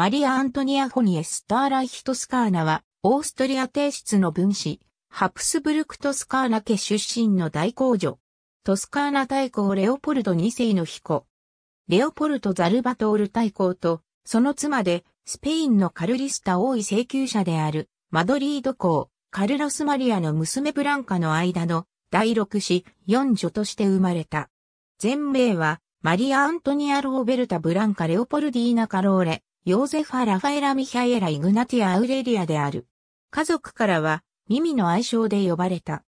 マリア・アントニア・ホニエ・スターライヒトスカーナは、オーストリア帝室の分子、ハプスブルク・トスカーナ家出身の大公女。トスカーナ大公レオポルド2世の彦。レオポルト・ザルバトール大公と、その妻で、スペインのカルリスタ王位請求者である、マドリード公、カルロス・マリアの娘ブランカの間の第6子、四女として生まれた。全名は、マリア・アントニア・ローベルタ・ブランカ・レオポルディーナ・カローレ、ヨーゼファ・ラファエラ・ミヒャエラ・イグナティア・アウレリアである。家族からは、ミミの愛称で呼ばれた。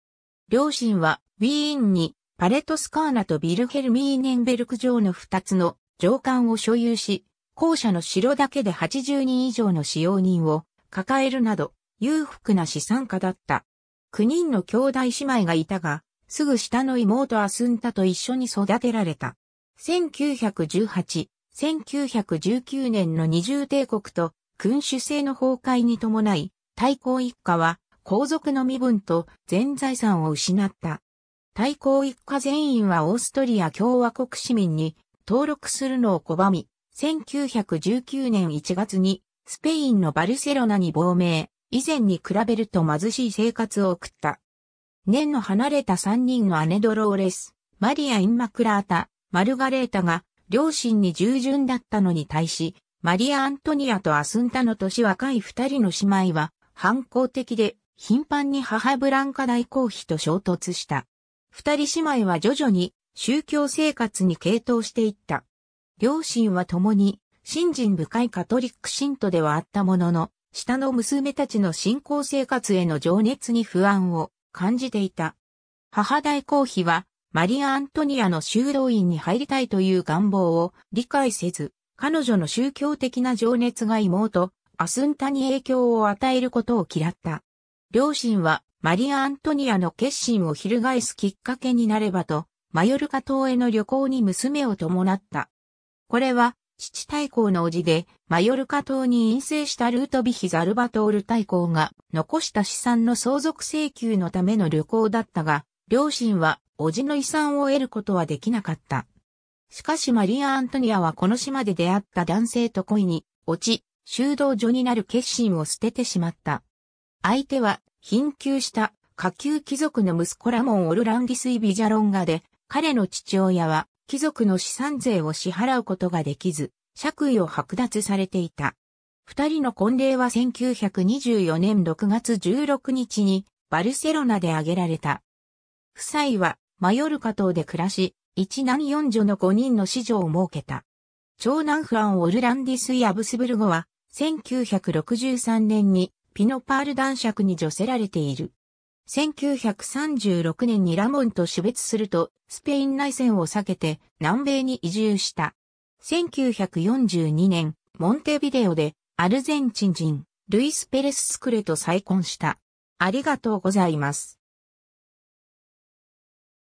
両親は、ウィーンに、パレトスカーナとビルヘルミーネンベルク城の二つの城管を所有し、校舎の城だけで80人以上の使用人を抱えるなど、裕福な資産家だった。9人の兄弟姉妹がいたが、すぐ下の妹アスンタと一緒に育てられた。1918 1919年の二重帝国と君主制の崩壊に伴い、太抗一家は皇族の身分と全財産を失った。太抗一家全員はオーストリア共和国市民に登録するのを拒み、1919年1月にスペインのバルセロナに亡命、以前に比べると貧しい生活を送った。年の離れた3人の姉ドローレス、マリア・インマクラータ、マルガレータが両親に従順だったのに対し、マリア・アントニアとアスンタの年若い二人の姉妹は、反抗的で、頻繁に母ブランカ大公妃と衝突した。二人姉妹は徐々に宗教生活に傾倒していった。両親は共に、信心深いカトリック信徒ではあったものの、下の娘たちの信仰生活への情熱に不安を感じていた。母大公妃はマリア・アントニアの修道院に入りたいという願望を理解せず、彼女の宗教的な情熱が妹、アスンタに影響を与えることを嫌った。両親はマリア・アントニアの決心を翻すきっかけになればと、マヨルカ島への旅行に娘を伴った。これは、父大公の叔父で、マヨルカ島に陰性したルートビヒ・ザルバトール大公が残した資産の相続請求のための旅行だったが、両親は叔父の遺産を得ることはできなかった。しかしマリア・アントニアはこの島で出会った男性と恋に落ち、修道所になる決心を捨ててしまった。相手は貧窮した下級貴族の息子ラモン・オルランディス・イビジャロンガで、彼の父親は貴族の資産税を支払うことができず、借位を剥奪されていた。二人の婚礼は1924年6月16日にバルセロナで挙げられた。夫妻はマヨルカ島で暮らし、一男四女の5人の子女を設けた。長男フラン・オルランディス・ヤブスブルゴは、1963年にピノパール男爵に除せられている。1936年にラモンと死別すると、スペイン内戦を避けて南米に移住した。1942年、モンテビデオでアルゼンチン人、ルイス・ペレス・スクレと再婚した。ありがとうございます。